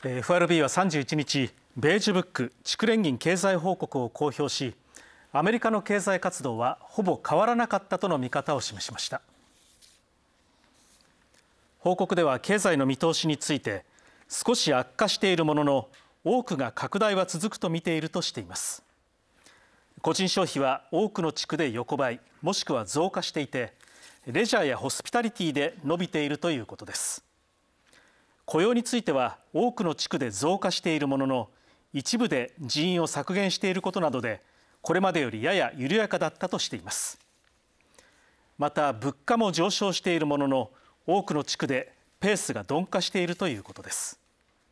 FRB は31日ベージュブック地区連銀経済報告を公表しアメリカの経済活動はほぼ変わらなかったとの見方を示しました報告では経済の見通しについて少し悪化しているものの多くが拡大は続くと見ているとしています個人消費は多くの地区で横ばいもしくは増加していてレジャーやホスピタリティで伸びているということです雇用については多くの地区で増加しているものの一部で人員を削減していることなどでこれまでよりやや緩やかだったとしていますまた物価も上昇しているものの多くの地区でペースが鈍化しているということです